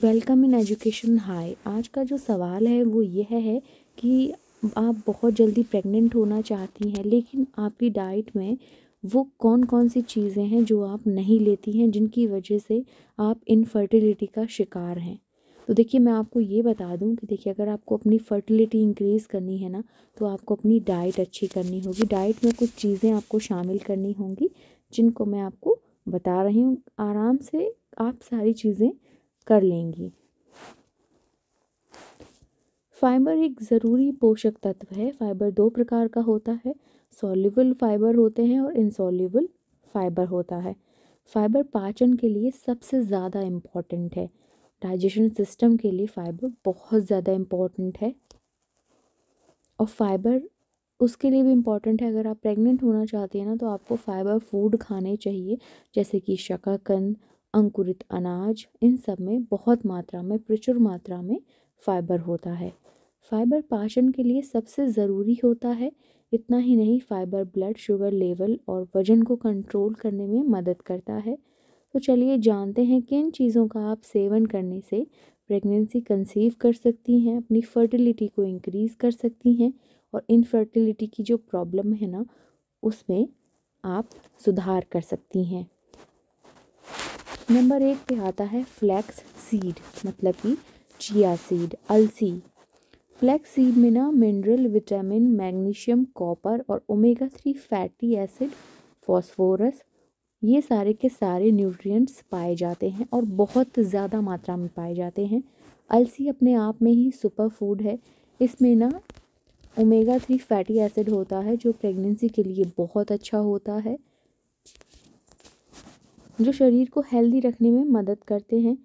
welcome in education high आज का जो सवाल है वो यह है कि आप बहुत जल्दी प्रेग्नेंट होना चाहती हैं लेकिन आपकी डाइट में वो कौन कौन सी चीज़ें हैं जो आप नहीं लेती हैं जिनकी वजह से आप इनफर्टिलिटी का शिकार हैं तो देखिए मैं आपको ये बता दूं कि देखिए अगर आपको अपनी फर्टिलिटी इंक्रीज़ करनी है ना तो आपको अपनी डाइट अच्छी करनी होगी डाइट में कुछ चीज़ें आपको शामिल करनी होंगी जिनको मैं आपको बता रही हूँ आराम से आप सारी चीज़ें कर लेंगी फाइबर एक ज़रूरी पोषक तत्व है फाइबर दो प्रकार का होता है सॉल्युबल फाइबर होते हैं और इनसॉल्युबल फाइबर होता है फाइबर पाचन के लिए सबसे ज़्यादा इम्पॉर्टेंट है डाइजेशन सिस्टम के लिए फाइबर बहुत ज़्यादा इम्पॉर्टेंट है और फाइबर उसके लिए भी इम्पॉर्टेंट है अगर आप प्रेग्नेंट होना चाहती हैं ना तो आपको फाइबर फूड खाने चाहिए जैसे कि शकाकंद अंकुरित अनाज इन सब में बहुत मात्रा में प्रचुर मात्रा में फाइबर होता है फाइबर पाचन के लिए सबसे ज़रूरी होता है इतना ही नहीं फाइबर ब्लड शुगर लेवल और वज़न को कंट्रोल करने में मदद करता है तो चलिए जानते हैं किन चीज़ों का आप सेवन करने से प्रेगनेंसी कंसीव कर सकती हैं अपनी फर्टिलिटी को इंक्रीज़ कर सकती हैं और इनफर्टिलिटी की जो प्रॉब्लम है ना उसमें आप सुधार कर सकती हैं नंबर एक पे आता है फ्लैक्स सीड मतलब कि चिया सीड अलसी फ्लैक्स सीड में ना मिनरल विटामिन मैग्नीशियम कॉपर और omega three fatty acid phosphorus ये सारे के सारे न्यूट्रिएंट्स पाए जाते हैं और बहुत ज़्यादा मात्रा में पाए जाते हैं अलसी अपने आप में ही सुपर फूड है इसमें ना ओमेगा थ्री फैटी एसिड होता है जो प्रेगनेंसी के लिए बहुत अच्छा होता है जो शरीर को हेल्दी रखने में मदद करते हैं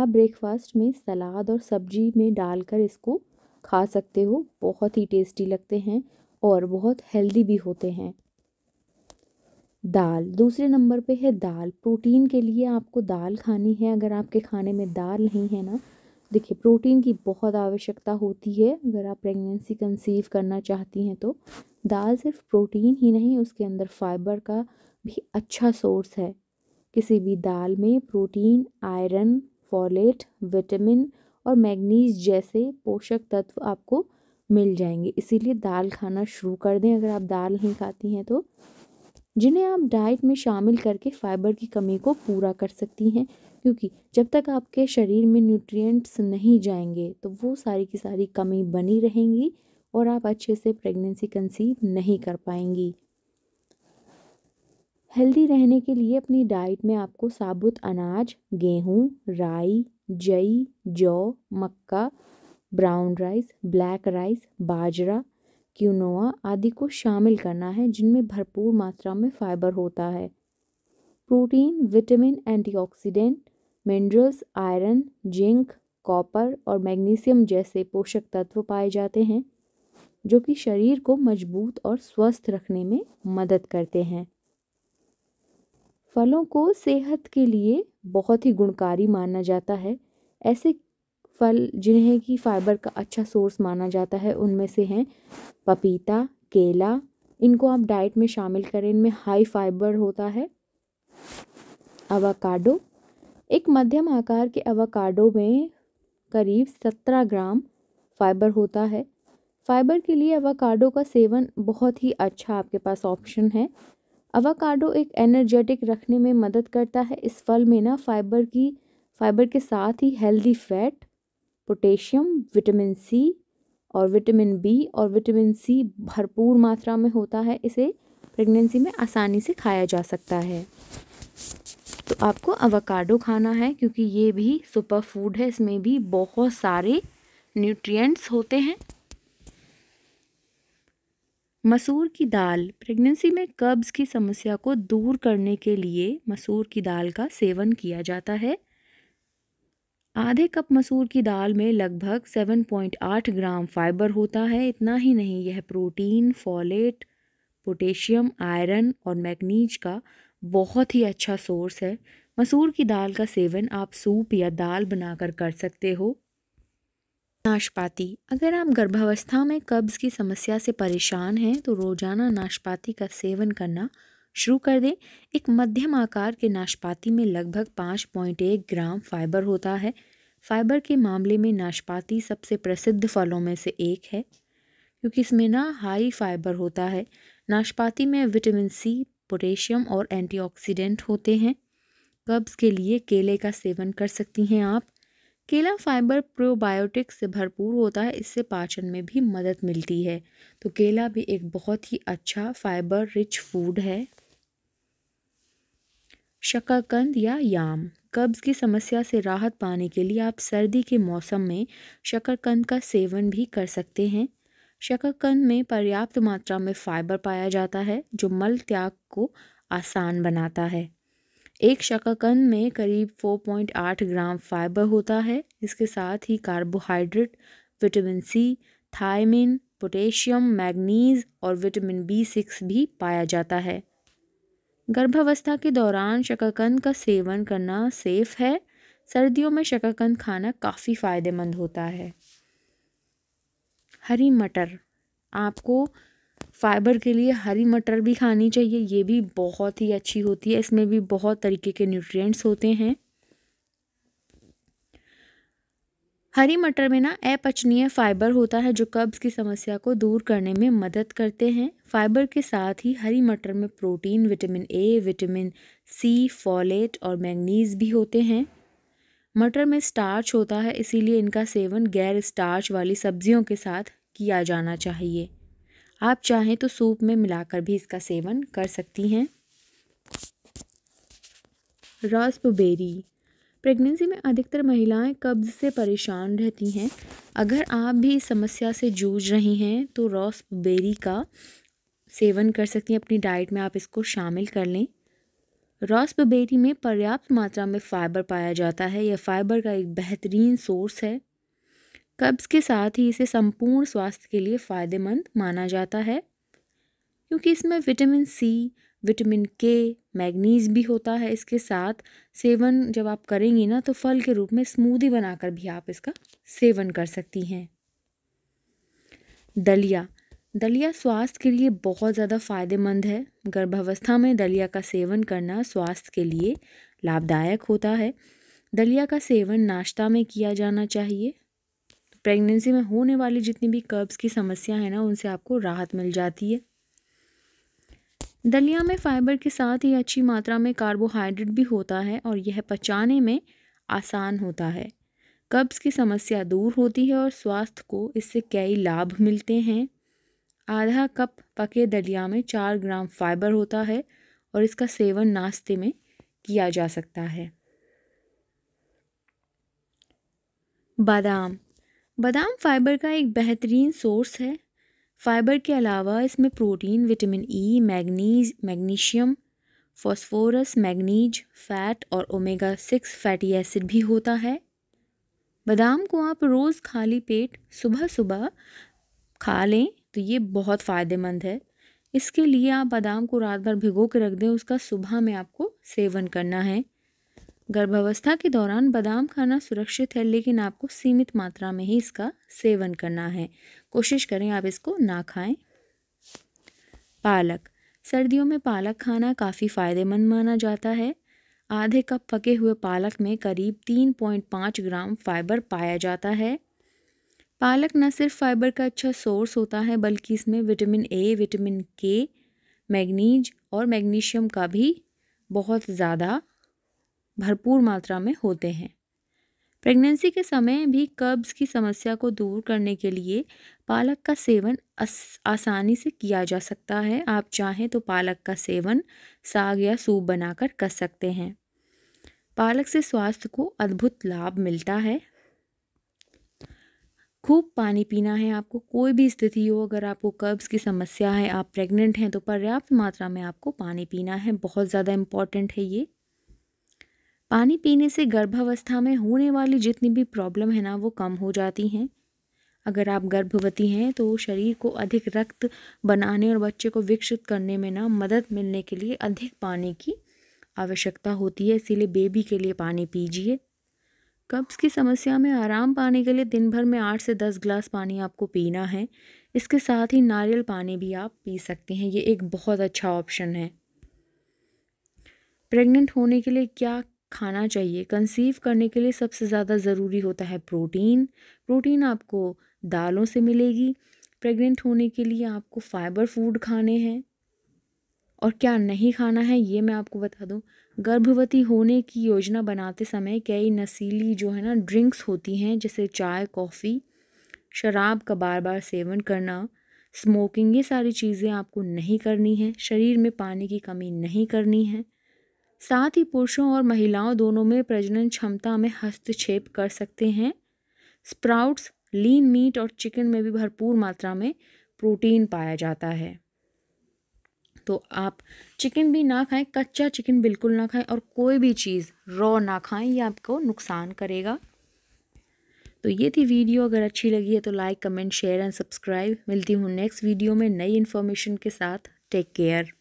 आप ब्रेकफास्ट में सलाद और सब्जी में डालकर इसको खा सकते हो बहुत ही टेस्टी लगते हैं और बहुत हेल्दी भी होते हैं दाल दूसरे नंबर पे है दाल प्रोटीन के लिए आपको दाल खानी है अगर आपके खाने में दाल नहीं है ना देखिए प्रोटीन की बहुत आवश्यकता होती है अगर आप प्रेगनेंसी कंसीव करना चाहती हैं तो दाल सिर्फ प्रोटीन ही नहीं उसके अंदर फाइबर का भी अच्छा सोर्स है किसी भी दाल में प्रोटीन आयरन फॉलेट विटामिन और मैग्नीज जैसे पोषक तत्व आपको मिल जाएंगे इसीलिए दाल खाना शुरू कर दें अगर आप दाल नहीं खाती हैं तो जिन्हें आप डाइट में शामिल करके फाइबर की कमी को पूरा कर सकती हैं क्योंकि जब तक आपके शरीर में न्यूट्रिएंट्स नहीं जाएंगे तो वो सारी की सारी कमी बनी रहेंगी और आप अच्छे से प्रेगनेंसी कंसीव नहीं कर पाएंगी हेल्दी रहने के लिए अपनी डाइट में आपको साबुत अनाज गेहूँ राई जई जौ मक्का ब्राउन राइस ब्लैक राइस बाजरा क्यूनोआ आदि को शामिल करना है जिनमें भरपूर मात्रा में फाइबर होता है protein vitamin antioxidant minerals iron zinc copper और मैग्नीशियम जैसे पोषक तत्व पाए जाते हैं जो कि शरीर को मजबूत और स्वस्थ रखने में मदद करते हैं फलों को सेहत के लिए बहुत ही गुणकारी माना जाता है ऐसे फल जिन्हें कि फाइबर का अच्छा सोर्स माना जाता है उनमें से हैं पपीता केला इनको आप डाइट में शामिल करें इनमें हाई फाइबर होता है अवाकाडो एक मध्यम आकार के अवाकाडो में करीब सत्रह ग्राम फाइबर होता है फाइबर के लिए अवाकाडो का सेवन बहुत ही अच्छा आपके पास ऑप्शन है अवाकाडो एक एनर्जेटिक रखने में मदद करता है इस फल में ना फाइबर की फाइबर के साथ ही healthy fat potassium vitamin C और विटामिन बी और विटामिन सी भरपूर मात्रा में होता है इसे प्रेगनेंसी में आसानी से खाया जा सकता है तो आपको अवाकाडो खाना है क्योंकि ये भी सुपर फूड है इसमें भी बहुत सारे न्यूट्रिएंट्स होते हैं मसूर की दाल प्रेगनेंसी में कब्ज़ की समस्या को दूर करने के लिए मसूर की दाल का सेवन किया जाता है आधे कप मसूर की दाल में लगभग 7.8 ग्राम फाइबर होता है इतना ही नहीं यह प्रोटीन फॉलेट पोटेशियम आयरन और मैगनीज का बहुत ही अच्छा सोर्स है मसूर की दाल का सेवन आप सूप या दाल बनाकर कर सकते हो नाशपाती अगर आप गर्भावस्था में कब्ज़ की समस्या से परेशान हैं तो रोज़ाना नाशपाती का सेवन करना शुरू कर दें एक मध्यम आकार के नाशपाती में लगभग पाँच पॉइंट एक ग्राम फाइबर होता है फाइबर के मामले में नाशपाती सबसे प्रसिद्ध फलों में से एक है क्योंकि इसमें ना हाई फाइबर होता है नाशपाती में विटामिन सी पोटेशियम और एंटीऑक्सीडेंट होते हैं कब्ज़ के लिए केले का सेवन कर सकती हैं आप केला फाइबर प्रोबायोटिक से भरपूर होता है इससे पाचन में भी मदद मिलती है तो केला भी एक बहुत ही अच्छा फाइबर रिच फूड है शकरकंद या याम कब्ज़ की समस्या से राहत पाने के लिए आप सर्दी के मौसम में शकरकंद का सेवन भी कर सकते हैं शकरकंद में पर्याप्त मात्रा में फाइबर पाया जाता है जो मल त्याग को आसान बनाता है एक शकाकंद में करीब 4.8 ग्राम फाइबर होता है इसके साथ ही carbohydrate vitamin C thiamine potassium manganese और विटामिन बी सिक्स भी पाया जाता है गर्भावस्था के दौरान शकाकंद का सेवन करना सेफ है सर्दियों में शकाकंद खाना काफ़ी फ़ायदेमंद होता है हरी मटर आपको फाइबर के लिए हरी मटर भी खानी चाहिए ये भी बहुत ही अच्छी होती है इसमें भी बहुत तरीके के न्यूट्रिएंट्स होते हैं हरी मटर में ना अपचनीय फाइबर होता है जो कब्ज़ की समस्या को दूर करने में मदद करते हैं फाइबर के साथ ही हरी मटर में protein vitamin A vitamin C folate और मैंगनीज भी होते हैं मटर में स्टार्च होता है इसीलिए इनका सेवन गैर स्टार्च वाली सब्जियों के साथ किया जाना चाहिए आप चाहें तो सूप में मिलाकर भी इसका सेवन कर सकती हैं रॉसबेरी प्रेगनेंसी में अधिकतर महिलाएं कब्ज से परेशान रहती हैं अगर आप भी इस समस्या से जूझ रही हैं तो रॉसबेरी का सेवन कर सकती हैं अपनी डाइट में आप इसको शामिल कर लें रॉसबेरी में पर्याप्त मात्रा में फ़ाइबर पाया जाता है यह फ़ाइबर का एक बेहतरीन सोर्स है कब्ज़ के साथ ही इसे संपूर्ण स्वास्थ्य के लिए फ़ायदेमंद माना जाता है क्योंकि इसमें vitamin C vitamin K manganese भी होता है इसके साथ सेवन जब आप करेंगी ना तो फल के रूप में स्मूदी बनाकर भी आप इसका सेवन कर सकती हैं दलिया दलिया स्वास्थ्य के लिए बहुत ज़्यादा फायदेमंद है गर्भावस्था में दलिया का सेवन करना स्वास्थ्य के लिए लाभदायक होता है दलिया का सेवन नाश्ता में किया जाना चाहिए प्रेगनेंसी में होने वाली जितनी भी कर्ब्स की समस्या है ना उनसे आपको राहत मिल जाती है दलिया में फाइबर के साथ ही अच्छी मात्रा में कार्बोहाइड्रेट भी होता है और यह पचाने में आसान होता है कब्ज़ की समस्या दूर होती है और स्वास्थ्य को इससे कई लाभ मिलते हैं आधा कप पके दलिया में चार ग्राम फाइबर होता है और इसका सेवन नाश्ते में किया जा सकता है बादाम बादाम फ़ाइबर का एक बेहतरीन सोर्स है फ़ाइबर के अलावा इसमें protein vitamin E e, manganese magnesium phosphorus manganese fat और ओमेगा सिक्स फैटी एसिड भी होता है बादाम को आप रोज़ खाली पेट सुबह सुबह खा लें तो ये बहुत फ़ायदेमंद है इसके लिए आप बादाम को रात भर भिगो के रख दें उसका सुबह में आपको सेवन करना है गर्भावस्था के दौरान बादाम खाना सुरक्षित है लेकिन आपको सीमित मात्रा में ही इसका सेवन करना है कोशिश करें आप इसको ना खाएं पालक सर्दियों में पालक खाना काफ़ी फ़ायदेमंद माना जाता है आधे कप पके हुए पालक में करीब तीन पॉइंट पाँच ग्राम फाइबर पाया जाता है पालक न सिर्फ फाइबर का अच्छा सोर्स होता है बल्कि इसमें vitamin A vitamin K manganese और मैग्नीशियम का भी बहुत ज़्यादा भरपूर मात्रा में होते हैं प्रेगनेंसी के समय भी कब्ज़ की समस्या को दूर करने के लिए पालक का सेवन आसानी से किया जा सकता है आप चाहें तो पालक का सेवन साग या सूप बनाकर कर सकते हैं पालक से स्वास्थ्य को अद्भुत लाभ मिलता है खूब पानी पीना है आपको कोई भी स्थिति हो अगर आपको कब्ज़ की समस्या है आप प्रेग्नेंट हैं तो पर्याप्त मात्रा में आपको पानी पीना है बहुत ज़्यादा इम्पॉर्टेंट है ये पानी पीने से गर्भावस्था में होने वाली जितनी भी प्रॉब्लम है ना वो कम हो जाती हैं अगर आप गर्भवती हैं तो शरीर को अधिक रक्त बनाने और बच्चे को विकसित करने में ना मदद मिलने के लिए अधिक पानी की आवश्यकता होती है इसीलिए बेबी के लिए पानी पीजिए कब्ज़ की समस्या में आराम पाने के लिए दिन भर में आठ से दस ग्लास पानी आपको पीना है इसके साथ ही नारियल पानी भी आप पी सकते हैं ये एक बहुत अच्छा ऑप्शन है प्रेग्नेंट होने के लिए क्या खाना चाहिए कंसीव करने के लिए सबसे ज़्यादा ज़रूरी होता है प्रोटीन प्रोटीन आपको दालों से मिलेगी प्रेग्नेंट होने के लिए आपको फाइबर फूड खाने हैं और क्या नहीं खाना है ये मैं आपको बता दूं गर्भवती होने की योजना बनाते समय कई नशीली जो है ना ड्रिंक्स होती हैं जैसे चाय कॉफ़ी शराब का बार बार सेवन करना स्मोकिंग ये सारी चीज़ें आपको नहीं करनी है शरीर में पानी की कमी नहीं करनी है साथ ही पुरुषों और महिलाओं दोनों में प्रजनन क्षमता में हस्तक्षेप कर सकते हैं स्प्राउट्स लीन मीट और चिकन में भी भरपूर मात्रा में प्रोटीन पाया जाता है तो आप चिकन भी ना खाएं कच्चा चिकन बिल्कुल ना खाएं और कोई भी चीज़ रॉ ना खाएं ये आपको नुकसान करेगा तो ये थी वीडियो अगर अच्छी लगी है तो like comment share and subscribe मिलती हूँ नेक्स्ट वीडियो में नई इन्फॉर्मेशन के साथ टेक केयर